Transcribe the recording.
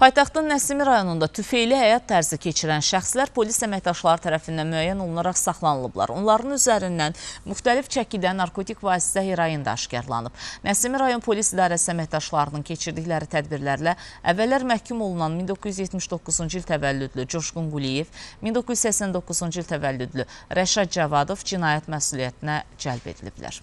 Paytaxtın Nəsimi rayonunda tüfeyli həyat tərzi keçirən şəxslər polis əməkdaşları tərəfindən müəyyən olunaraq saxlanılıblar. Onların üzərindən müxtəlif çəkidə narkotik vasitə heroin də aşkarlanıb. Nəsimi rayon polis idarəsi əməkdaşlarının keçirdikləri tədbirlərlə əvvəllər məhkum olunan 1979-cu il təvəllüdlü Coşqun Quliyev, 1989-cu il təvəllüdlü Rəşad Cavadov cinayət məsuliyyətinə cəlb ediliblər.